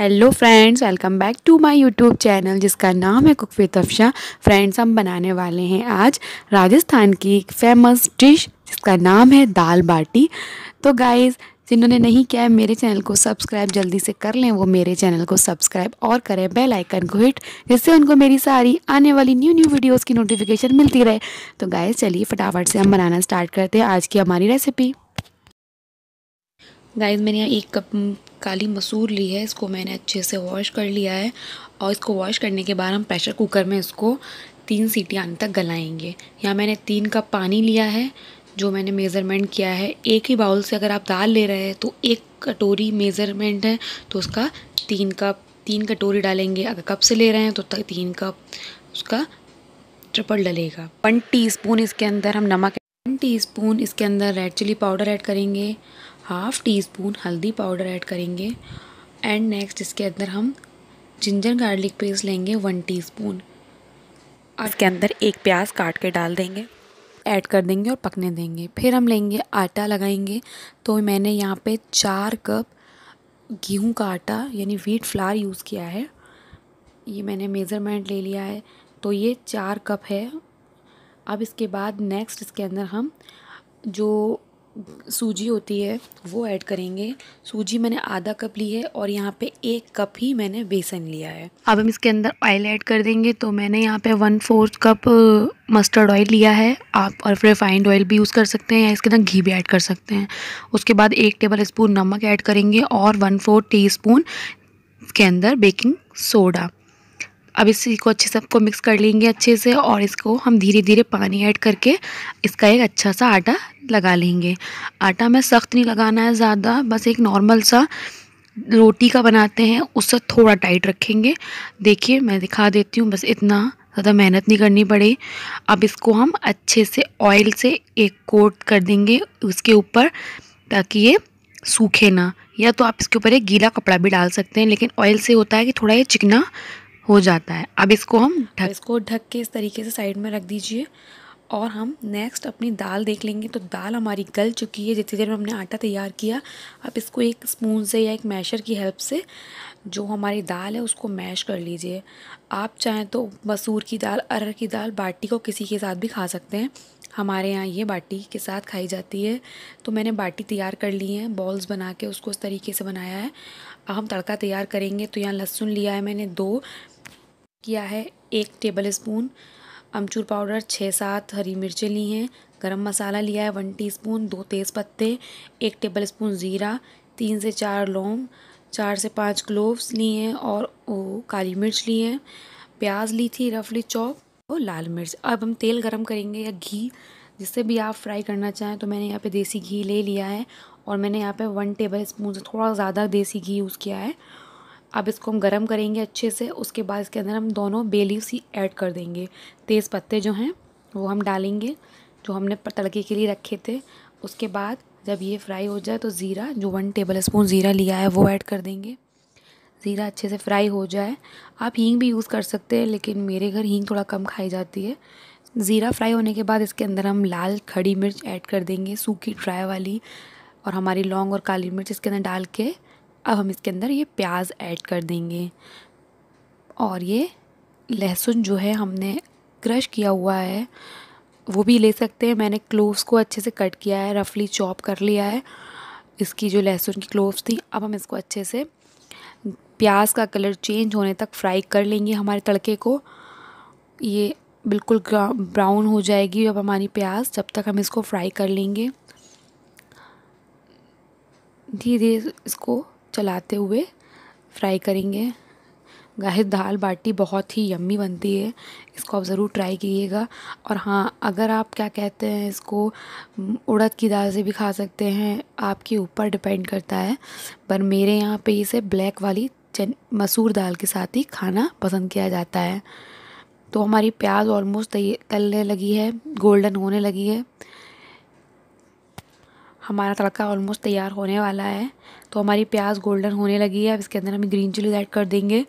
hello friends welcome back to my YouTube channel जिसका नाम है कुक विद अफशा फ्रेंड्स हम बनाने वाले हैं आज राजस्थान की एक फेमस डिश जिसका नाम है दाल बाटी तो गाइस जिन्होंने नहीं किया है मेरे चैनल को सब्सक्राइब जल्दी से कर लें वो मेरे चैनल को सब्सक्राइब और करें बेल आइकन को हिट जिससे उनको मेरी सारी आने वाली न्यू न्यू वीडियोस की नोटिफिकेशन मिलती रहे तो गाइस चलिए फटाफट से हम बनाना स्टार्ट करते हैं आज की हमारी रेसिपी गाइस मैंने यहाँ एक कप काली मसूर ली है इसको मैंने अच्छे से वॉश कर लिया है और इसको वॉश करने के बाद हम प्रेशर कुकर में इसको तीन सीटी आने तक गलाएंगे यहाँ मैंने तीन कप पानी लिया है जो मैंने मेज़रमेंट किया है एक ही बाउल से अगर आप दाल ले रहे हैं तो एक कटोरी मेज़रमेंट है तो उसका तीन कप तीन कटोरी डालेंगे अगर कप से ले रहे हैं तो तीन कप उसका ट्रिपल डलेगा वन टी इसके अंदर हम नमक वन टी इसके अंदर रेड चिली पाउडर ऐड करेंगे हाफ़ टी स्पून हल्दी पाउडर ऐड करेंगे एंड नेक्स्ट इसके अंदर हम जिंजर गार्लिक पेस्ट लेंगे वन टीस्पून और इसके अंदर एक प्याज काट के डाल देंगे ऐड कर देंगे और पकने देंगे फिर हम लेंगे आटा लगाएंगे तो मैंने यहाँ पे चार कप गेहूँ का आटा यानी व्हीट फ्लार यूज़ किया है ये मैंने मेज़रमेंट ले लिया है तो ये चार कप है अब इसके बाद नेक्स्ट इसके अंदर हम जो सूजी होती है वो ऐड करेंगे सूजी मैंने आधा कप ली है और यहाँ पे एक कप ही मैंने बेसन लिया है अब हम इसके अंदर ऑयल ऐड कर देंगे तो मैंने यहाँ पे one fourth cup mustard oil लिया है आप और रिफाइंड ऑयल भी यूज़ कर सकते हैं या इसके अंदर घी भी ऐड कर सकते हैं उसके बाद एक टेबल स्पून नमक ऐड करेंगे और वन फोर्थ टी स्पून के अंदर बेकिंग सोडा अब इसी को अच्छे से सबको मिक्स कर लेंगे अच्छे से और इसको हम धीरे धीरे पानी ऐड करके इसका एक अच्छा सा आटा लगा लेंगे आटा हमें सख्त नहीं लगाना है ज़्यादा बस एक नॉर्मल सा रोटी का बनाते हैं उससे थोड़ा टाइट रखेंगे देखिए मैं दिखा देती हूँ बस इतना ज़्यादा मेहनत नहीं करनी पड़े अब इसको हम अच्छे से ऑयल से एक कोट कर देंगे उसके ऊपर ताकि ये सूखे ना या तो आप इसके ऊपर एक गीला कपड़ा भी डाल सकते हैं लेकिन ऑयल से होता है कि थोड़ा ये चिकना हो जाता है अब इसको हम ढक इसको ढक के इस तरीके से साइड में रख दीजिए और हम नेक्स्ट अपनी दाल देख लेंगे तो दाल हमारी गल चुकी है जितनी देर में हमने आटा तैयार किया अब इसको एक स्पून से या एक मैशर की हेल्प से जो हमारी दाल है उसको मैश कर लीजिए आप चाहें तो मसूर की दाल अरहर की दाल बाटी को किसी के साथ भी खा सकते हैं हमारे यहाँ ये बाटी के साथ खाई जाती है तो मैंने बाटी तैयार कर ली है बॉल्स बना के उसको इस तरीके से बनाया है अब हम तड़का तैयार करेंगे तो यहाँ लहसुन लिया है मैंने दो किया है एक टेबल स्पून अमचूर पाउडर छः सात हरी मिर्चें ली हैं गरम मसाला लिया है वन टीस्पून दो तेज़ पत्ते एक टेबल स्पून ज़ीरा तीन से चार लौंग चार से पाँच क्लोव्स ली हैं और ओ, काली मिर्च ली है प्याज ली थी रफली चौक और लाल मिर्च अब हम तेल गरम करेंगे या घी जिससे भी आप फ्राई करना चाहें तो मैंने यहाँ पे देसी घी ले लिया है और मैंने यहाँ पे वन टेबल स्पून से थोड़ा ज़्यादा देसी घी यूज़ किया है अब इसको हम गर्म करेंगे अच्छे से उसके बाद इसके अंदर हम दोनों बेलीव्स ही ऐड कर देंगे तेज़ पत्ते जो हैं वो हम डालेंगे जो हमने तड़के के लिए रखे थे उसके बाद जब ये फ्राई हो जाए तो ज़ीरा जो वन टेबल स्पून ज़ीरा लिया है वो ऐड कर देंगे ज़ीरा अच्छे से फ्राई हो जाए आप हींग भी यूज़ कर सकते हैं लेकिन मेरे घर हींग थोड़ा कम खाई जाती है ज़ीरा फ्राई होने के बाद इसके अंदर हम लाल खड़ी मिर्च ऐड कर देंगे सूखी ड्राई वाली और हमारी लौंग और काली मिर्च इसके अंदर डाल के अब हम इसके अंदर ये प्याज ऐड कर देंगे और ये लहसुन जो है हमने क्रश किया हुआ है वो भी ले सकते हैं मैंने क्लोव्स को अच्छे से कट किया है रफली चॉप कर लिया है इसकी जो लहसुन की क्लोव्स थी अब हम इसको अच्छे से प्याज का कलर चेंज होने तक फ्राई कर लेंगे हमारे तड़के को ये बिल्कुल ब्राउन हो जाएगी अब हमारी प्याज जब तक हम इसको फ्राई कर लेंगे धीरे धीरे इसको चलाते हुए फ्राई करेंगे गाहिर दाल बाटी बहुत ही यम्मी बनती है इसको आप ज़रूर ट्राई कीजिएगा और हाँ अगर आप क्या कहते हैं इसको उड़द की दाल से भी खा सकते हैं आपके ऊपर डिपेंड करता है पर मेरे यहाँ पे इसे ब्लैक वाली चन मसूर दाल के साथ ही खाना पसंद किया जाता है तो हमारी प्याज ऑलमोस्ट तलने लगी है गोल्डन होने लगी है हमारा तड़का ऑलमोस्ट तैयार होने वाला है तो हमारी प्याज गोल्डन होने लगी है अब इसके अंदर हम ग्रीन चिलीज़ ऐड कर देंगे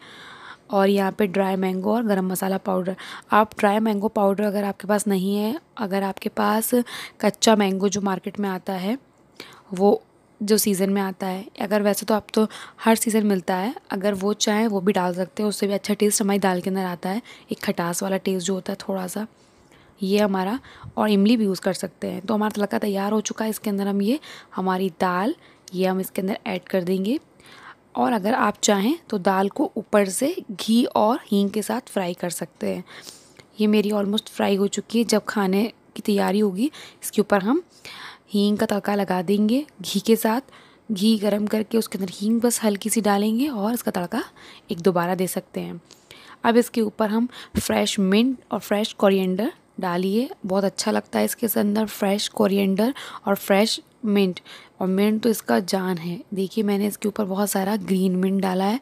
और यहाँ पे ड्राई मैंगो और गरम मसाला पाउडर आप ड्राई मैंगो पाउडर अगर आपके पास नहीं है अगर आपके पास कच्चा मैंगो जो मार्केट में आता है वो जो सीज़न में आता है अगर वैसे तो आप तो हर सीज़न मिलता है अगर वो चाहें वो भी डाल सकते हैं उससे भी अच्छा टेस्ट हमारी दाल के अंदर आता है एक खटास वाला टेस्ट जो होता है थोड़ा सा ये हमारा और इमली भी यूज़ कर सकते हैं तो हमारा तड़का तैयार हो चुका है इसके अंदर हम ये हमारी दाल ये हम इसके अंदर ऐड कर देंगे और अगर आप चाहें तो दाल को ऊपर से घी और हींग के साथ फ्राई कर सकते हैं ये मेरी ऑलमोस्ट फ्राई हो चुकी है जब खाने की तैयारी होगी इसके ऊपर हम हींग का तड़का लगा देंगे घी के साथ घी गरम करके उसके अंदर हींग बस हल्की सी डालेंगे और इसका तड़का एक दोबारा दे सकते हैं अब इसके ऊपर हम फ्रेश मिंट और फ्रेश कोरिएंडर डालिए बहुत अच्छा लगता है इसके अंदर फ्रेश कोरिएंडर और फ्रेश मिंट और मिंट तो इसका जान है देखिए मैंने इसके ऊपर बहुत सारा ग्रीन मिंट डाला है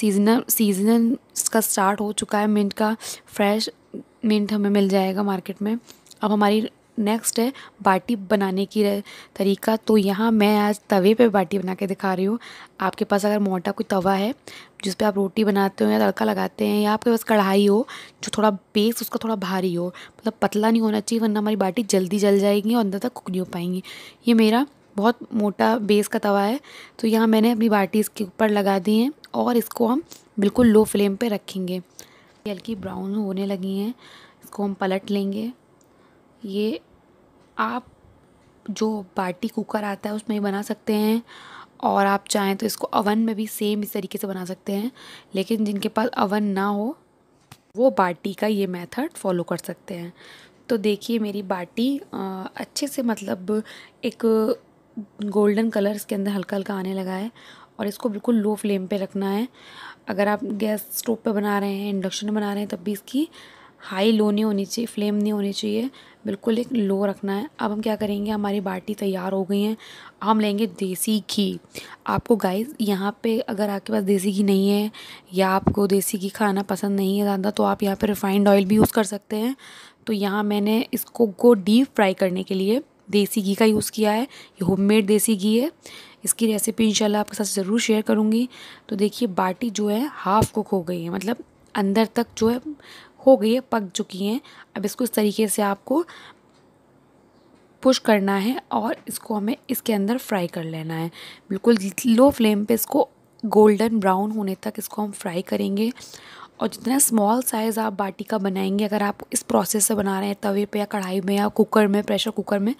सीजनल सीजनल इसका स्टार्ट हो चुका है मिंट का फ्रेश मिंट हमें मिल जाएगा मार्केट में अब हमारी नेक्स्ट है बाटी बनाने की तरीका तो यहाँ मैं आज तवे पे बाटी बना के दिखा रही हूँ आपके पास अगर मोटा कोई तवा है जिस पे आप रोटी बनाते हो या तड़का लगाते हैं या आपके पास कढ़ाई हो जो थोड़ा बेस उसका थोड़ा भारी हो मतलब पतला नहीं होना चाहिए वरना हमारी बाटी जल्दी जल जाएगी और अंदर तक कुक नहीं हो पाएंगी ये मेरा बहुत मोटा बेस का तवा है तो यहाँ मैंने अपनी बाटी इसके ऊपर लगा दी है और इसको हम बिल्कुल लो फ्लेम पर रखेंगे हल्की ब्राउन होने लगी हैं इसको हम पलट लेंगे ये आप जो बाटी कुकर आता है उसमें बना सकते हैं और आप चाहें तो इसको अवन में भी सेम इस तरीके से बना सकते हैं लेकिन जिनके पास अवन ना हो वो बाटी का ये मेथड फॉलो कर सकते हैं तो देखिए मेरी बाटी आ, अच्छे से मतलब एक गोल्डन कलर इसके अंदर हल्का हल्का आने लगा है और इसको बिल्कुल लो फ्लेम पे रखना है अगर आप गैस स्टोव पे बना रहे हैं इंडक्शन बना रहे हैं तब भी इसकी हाई लो नहीं होनी चाहिए फ्लेम नहीं होनी चाहिए बिल्कुल एक लो रखना है अब हम क्या करेंगे हमारी बाटी तैयार हो गई है हम लेंगे देसी घी आपको गाइस यहाँ पे अगर आपके पास देसी घी नहीं है या आपको देसी घी खाना पसंद नहीं है ज़्यादा तो आप यहाँ पे रिफ़ाइंड ऑयल भी यूज़ कर सकते हैं तो यहाँ मैंने इसको को डीप फ्राई करने के लिए देसी घी का यूज़ किया है ये होम देसी घी है इसकी रेसिपी इंशाल्लाह आपके साथ ज़रूर शेयर करूँगी तो देखिए बाटी जो है हाफ़ कुक हो गई है मतलब अंदर तक जो है हो गई है पक चुकी हैं अब इसको इस तरीके से आपको पुश करना है और इसको हमें इसके अंदर फ्राई कर लेना है बिल्कुल लो फ्लेम पे इसको गोल्डन ब्राउन होने तक इसको हम फ्राई करेंगे और जितना स्मॉल साइज़ आप बाटी का बनाएंगे अगर आप इस प्रोसेस से बना रहे हैं तवे पे या कढ़ाई में या कुकर में प्रेशर कुकर में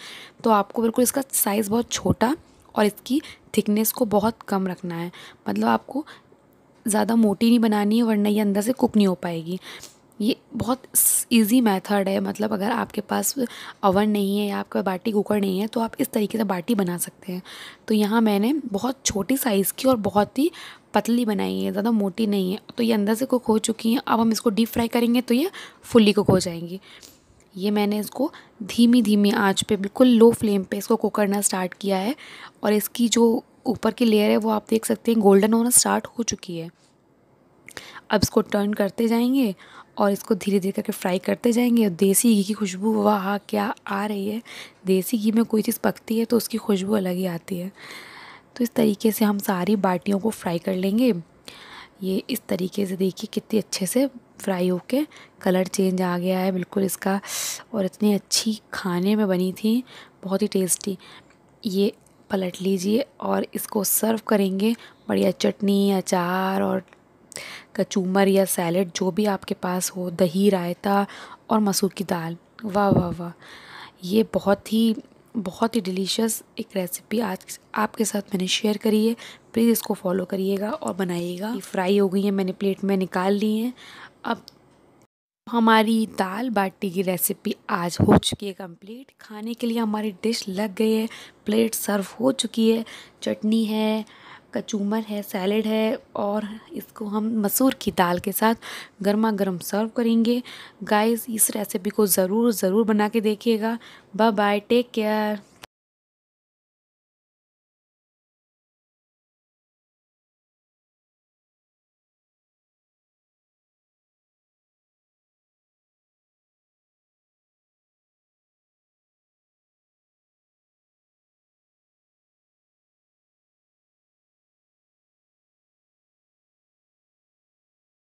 तो आपको बिल्कुल इसका साइज़ बहुत छोटा और इसकी थिकनेस को बहुत कम रखना है मतलब आपको ज़्यादा मोटी नहीं बनानी है वरना ये अंदर से कुक नहीं हो पाएगी ये बहुत इजी मेथड है मतलब अगर आपके पास अवन नहीं है या पास बाटी कुकर नहीं है तो आप इस तरीके से बाटी बना सकते हैं तो यहाँ मैंने बहुत छोटी साइज़ की और बहुत ही पतली बनाई है ज़्यादा मोटी नहीं है तो ये अंदर से कुक हो चुकी हैं अब हम इसको डीप फ्राई करेंगे तो ये फुल्ली कुक हो जाएंगी ये मैंने इसको धीमी धीमी आँच पर बिल्कुल लो फ्लेम पर इसको कुक करना स्टार्ट किया है और इसकी जो ऊपर की लेयर है वो आप देख सकते हैं गोल्डन होना स्टार्ट हो चुकी है अब इसको टर्न करते जाएंगे और इसको धीरे धीरे करके फ्राई करते जाएंगे और देसी घी की खुशबू वाह क्या आ रही है देसी घी में कोई चीज़ पकती है तो उसकी खुशबू अलग ही आती है तो इस तरीके से हम सारी बाटियों को फ्राई कर लेंगे ये इस तरीके से देखिए कितनी अच्छे से फ्राई होके कलर चेंज आ गया है बिल्कुल इसका और इतनी अच्छी खाने में बनी थी बहुत ही टेस्टी ये पलट लीजिए और इसको सर्व करेंगे बढ़िया चटनी अचार और कचूमर या सैलेड जो भी आपके पास हो दही रायता और मसूर की दाल वाह वाह वाह ये बहुत ही बहुत ही डिलीशियस एक रेसिपी आज आपके साथ मैंने शेयर करी है प्लीज़ इसको फॉलो करिएगा और बनाइएगा फ्राई हो गई है मैंने प्लेट में निकाल ली हैं अब हमारी दाल बाटी की रेसिपी आज हो चुकी है कंप्लीट खाने के लिए हमारी डिश लग गई है प्लेट सर्व हो चुकी है चटनी है कचूमर है सैलड है और इसको हम मसूर की दाल के साथ गर्मा गर्म सर्व करेंगे गाइस इस रेसिपी को ज़रूर ज़रूर बना के देखिएगा बाय बाय टेक केयर